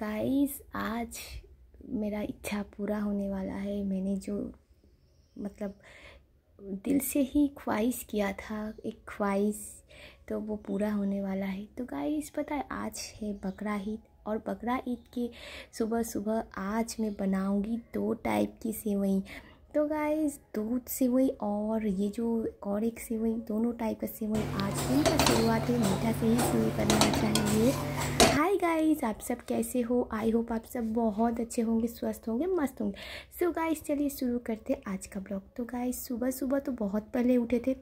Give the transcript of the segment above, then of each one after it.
Guys आज मेरा इच्छा पूरा होने वाला है मैंने जो मतलब दिल से ही ख्वाहिश किया था एक ख्वाहिश तो वो पूरा होने वाला है तो गाइस पता है आज है बकरा ईद और बकरा ईद के सुबह सुबह आज मैं बनाऊंगी दो टाइप की सेवई तो गाइस दूध सेवई और ये जो और एक सेवई दोनों टाइप का सेवई आज दिन का शुरुआत है मीठा से ही शुरू करना चाहिए गाइस आप सब कैसे हो आई होप आप सब बहुत अच्छे होंगे स्वस्थ होंगे मस्त होंगे सो so गाइस चलिए शुरू करते हैं आज का ब्लॉग तो गाइस सुबह सुबह तो बहुत पहले उठे थे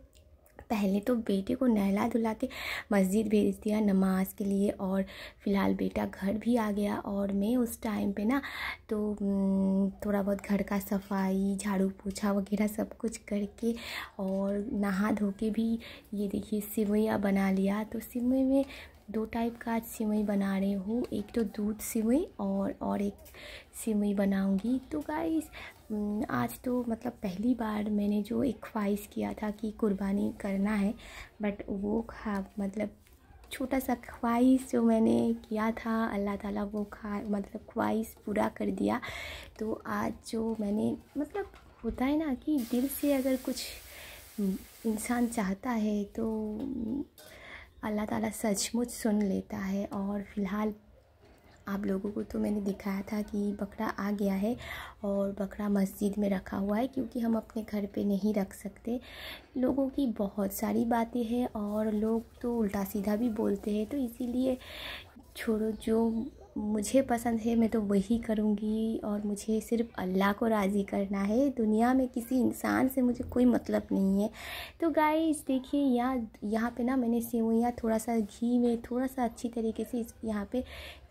पहले तो बेटे को नहला धुला के मस्जिद भेज दिया नमाज के लिए और फिलहाल बेटा घर भी आ गया और मैं उस टाइम पे ना तो थोड़ा बहुत घर का सफाई झाड़ू पोछा वगैरह सब कुछ करके और नहा धो के भी ये देखिए सिवैया बना लिया तो सिवई में दो टाइप का आज सिवई बना रही हूँ एक तो दूध सिवई और और एक सिवई बनाऊँगी तो गाइस आज तो मतलब पहली बार मैंने जो एक ख्वाहिश किया था कि कुर्बानी करना है बट वो खा मतलब छोटा सा ख्वाहिश जो मैंने किया था अल्लाह ताला वो खा मतलब ख्वाहिश पूरा कर दिया तो आज जो मैंने मतलब होता है ना कि दिल से अगर कुछ इंसान चाहता है तो अल्लाह ताला सचमुच सुन लेता है और फ़िलहाल आप लोगों को तो मैंने दिखाया था कि बकरा आ गया है और बकरा मस्जिद में रखा हुआ है क्योंकि हम अपने घर पे नहीं रख सकते लोगों की बहुत सारी बातें हैं और लोग तो उल्टा सीधा भी बोलते हैं तो इसीलिए छोड़ो जो मुझे पसंद है मैं तो वही करूँगी और मुझे सिर्फ अल्लाह को राज़ी करना है दुनिया में किसी इंसान से मुझे कोई मतलब नहीं है तो गाइस देखिए यहाँ यहाँ पे ना मैंने सेवैयाँ थोड़ा सा घी में थोड़ा सा अच्छी तरीके से यहाँ पे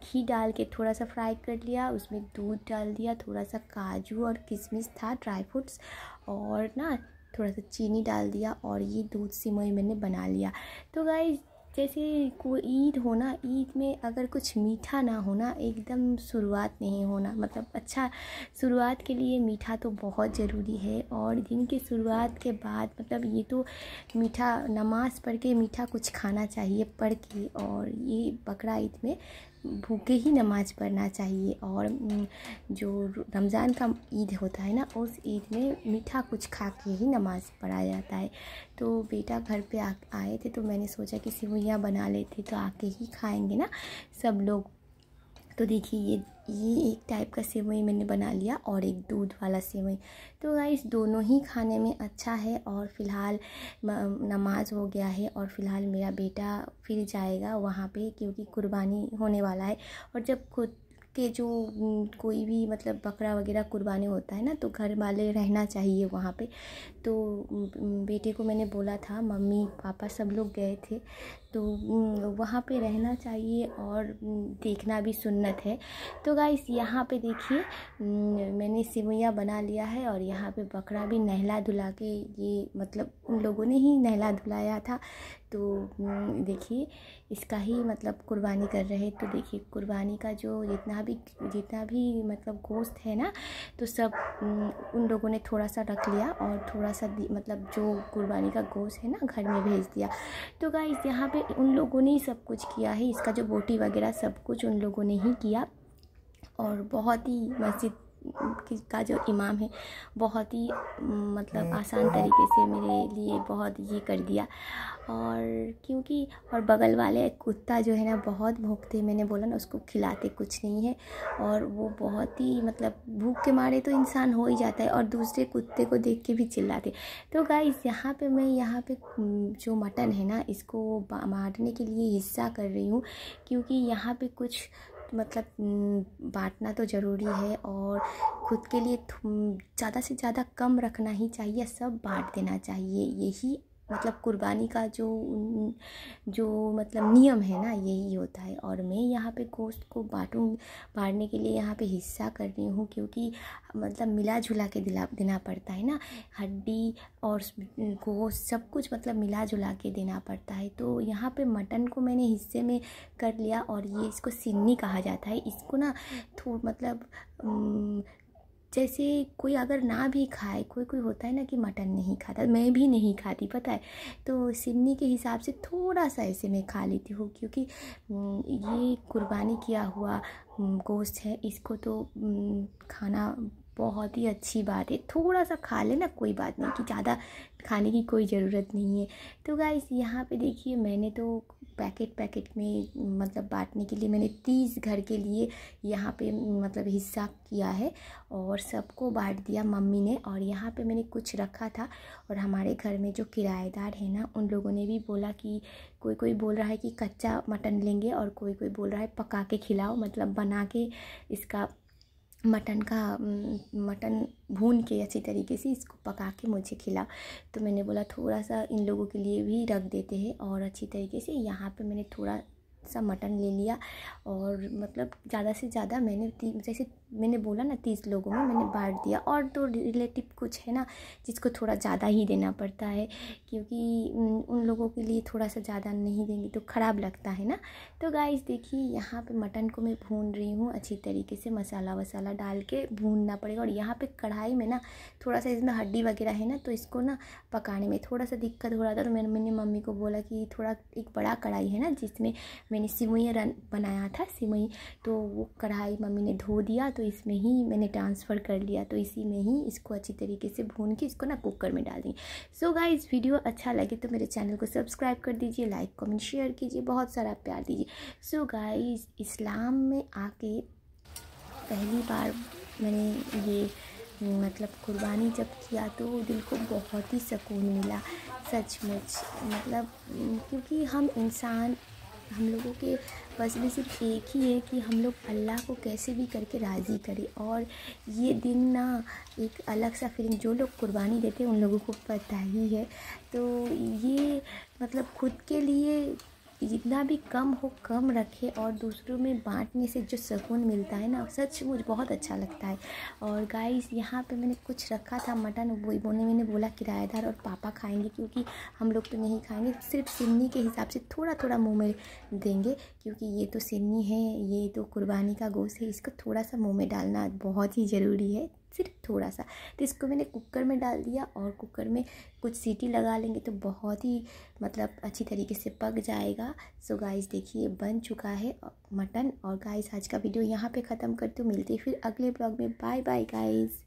घी डाल के थोड़ा सा फ्राई कर लिया उसमें दूध डाल दिया थोड़ा सा काजू और किशमिश था ड्राई फ्रूट्स और ना थोड़ा सा चीनी डाल दिया और ये दूध से मैंने बना लिया तो गाइज़ जैसे कोई ईद होना ईद में अगर कुछ मीठा ना होना एकदम शुरुआत नहीं होना मतलब अच्छा शुरुआत के लिए मीठा तो बहुत ज़रूरी है और दिन की शुरुआत के बाद मतलब ये तो मीठा नमाज़ पढ़ के मीठा कुछ खाना चाहिए पढ़ के और ये बकरा ईद में भूखे ही नमाज़ पढ़ना चाहिए और जो रमज़ान का ईद होता है ना उस ईद में मीठा कुछ खा के ही नमाज़ पढ़ा जाता है तो बेटा घर पे आ आए थे तो मैंने सोचा कि सिवैयाँ बना लेते तो आके ही खाएंगे ना सब लोग तो देखिए ये ये एक टाइप का सेवई मैंने बना लिया और एक दूध वाला सेवई तो गाइस दोनों ही खाने में अच्छा है और फ़िलहाल नमाज हो गया है और फ़िलहाल मेरा बेटा फिर जाएगा वहाँ पे क्योंकि कुर्बानी होने वाला है और जब खुद के जो कोई भी मतलब बकरा वगैरह कुर्बानी होता है ना तो घर वाले रहना चाहिए वहाँ पे तो बेटे को मैंने बोला था मम्मी पापा सब लोग गए थे तो वहाँ पे रहना चाहिए और देखना भी सुन्नत है तो गाइस यहाँ पे देखिए मैंने सिवैया बना लिया है और यहाँ पे बकरा भी नहला धुला के ये मतलब उन लोगों ने ही नहला धुलाया था तो हम्म, देखिए इसका ही मतलब कुर्बानी कर रहे हैं तो देखिए कुर्बानी का जो जितना भी जितना भी मतलब गोश्त है ना तो सब हम्म, उन लोगों ने थोड़ा सा रख लिया और थोड़ा सा मतलब जो कुर्बानी का गोश्त है ना घर में भेज दिया तो गाइस यहाँ पे उन लोगों ने ही सब कुछ किया है इसका जो बोटी वगैरह सब कुछ उन लोगों ने ही किया और बहुत ही मस्जिद का जो इमाम है बहुत ही मतलब हम्म। आसान तरीके से मेरे लिए बहुत ये कर दिया और क्योंकि और बगल वाले कुत्ता जो है ना बहुत भूखते मैंने बोला ना उसको खिलाते कुछ नहीं है और वो बहुत ही मतलब भूख के मारे तो इंसान हो ही जाता है और दूसरे कुत्ते को देख के भी चिल्लाते तो गाइस यहाँ पे मैं यहाँ पे जो मटन है ना इसको मारने के लिए हिस्सा कर रही हूँ क्योंकि यहाँ पे कुछ मतलब बाँटना तो ज़रूरी है और खुद के लिए ज़्यादा से ज़्यादा कम रखना ही चाहिए सब बाँट देना चाहिए यही मतलब कुर्बानी का जो जो मतलब नियम है ना यही होता है और मैं यहाँ पे गोश्त को बाटूँ बाँटने के लिए यहाँ पे हिस्सा कर रही हूँ क्योंकि मतलब मिला जुला के दिला देना पड़ता है ना हड्डी और गोश्त सब कुछ मतलब मिला जुला के देना पड़ता है तो यहाँ पे मटन को मैंने हिस्से में कर लिया और ये इसको सिन्नी कहा जाता है इसको ना थो मतलब जैसे कोई अगर ना भी खाए कोई कोई होता है ना कि मटन नहीं खाता मैं भी नहीं खाती पता है तो सिडनी के हिसाब से थोड़ा सा ऐसे मैं खा लेती हूँ क्योंकि ये कुर्बानी किया हुआ गोश्त है इसको तो खाना बहुत ही अच्छी बात है थोड़ा सा खा लेना कोई बात नहीं कि ज़्यादा खाने की कोई ज़रूरत नहीं है तो गाइस यहाँ पे देखिए मैंने तो पैकेट पैकेट में मतलब बांटने के लिए मैंने तीस घर के लिए यहाँ पे मतलब हिस्सा किया है और सबको बांट दिया मम्मी ने और यहाँ पे मैंने कुछ रखा था और हमारे घर में जो किराएदार है ना उन लोगों ने भी बोला कि कोई कोई बोल रहा है कि कच्चा मटन लेंगे और कोई कोई बोल रहा है पका के खिलाओ मतलब बना के इसका मटन का मटन भून के अच्छी तरीके से इसको पका के मुझे खिलाओ तो मैंने बोला थोड़ा सा इन लोगों के लिए भी रख देते हैं और अच्छी तरीके से यहाँ पे मैंने थोड़ा सा मटन ले लिया और मतलब ज़्यादा से ज़्यादा मैंने जैसे मैंने बोला ना तीस लोगों में मैंने बांट दिया और तो रिलेटिव कुछ है ना जिसको थोड़ा ज़्यादा ही देना पड़ता है क्योंकि उन लोगों के लिए थोड़ा सा ज़्यादा नहीं देंगे तो ख़राब लगता है ना तो गाइस देखिए यहाँ पे मटन को मैं भून रही हूँ अच्छी तरीके से मसाला वसाला डाल के भूनना पड़ेगा और यहाँ पर कढ़ाई में ना थोड़ा सा इसमें हड्डी वगैरह है ना तो इसको ना पकाने में थोड़ा सा दिक्कत हो रहा था तो मैंने मैंने मम्मी को बोला कि थोड़ा एक बड़ा कढ़ाई है ना जिसमें मैंने सिमई बनाया था सिमई तो वो कढ़ाई मम्मी ने धो दिया तो तो इसमें ही मैंने ट्रांसफ़र कर लिया तो इसी में ही इसको अच्छी तरीके से भून के इसको ना कुकर में डाल दें सो so गाइस वीडियो अच्छा लगे तो मेरे चैनल को सब्सक्राइब कर दीजिए लाइक कमेंट शेयर कीजिए बहुत सारा प्यार दीजिए सो so इस्लाम में आके पहली बार मैंने ये मतलब कुर्बानी जब किया तो दिल को बहुत ही सुकून मिला सचमुच मतलब क्योंकि हम इंसान हम लोगों के बस में सिर्फ एक ही है कि हम लोग अल्लाह को कैसे भी करके राज़ी करें और ये दिन ना एक अलग सा फीलिंग जो लोग कुर्बानी देते हैं उन लोगों को पता ही है तो ये मतलब खुद के लिए जितना भी कम हो कम रखें और दूसरों में बांटने से जो सुकून मिलता है ना सच मुझे बहुत अच्छा लगता है और गाइस यहाँ पे मैंने कुछ रखा था मटन वो बोने मैंने बोला किराएदार और पापा खाएंगे क्योंकि हम लोग तो नहीं खाएंगे सिर्फ सिन्नी के हिसाब से थोड़ा थोड़ा मुँह में देंगे क्योंकि ये तो सिन्नी है ये तो कुर्बानी का गोश्त है इसको थोड़ा सा मुँह में डालना बहुत ही ज़रूरी है सिर्फ थोड़ा सा तो इसको मैंने कुकर में डाल दिया और कुकर में कुछ सीटी लगा लेंगे तो बहुत ही मतलब अच्छी तरीके से पक जाएगा सो गाइस देखिए बन चुका है मटन और गाइस आज का वीडियो यहाँ पे ख़त्म करती हूँ मिलती फिर अगले ब्लॉग में बाय बाय गाइस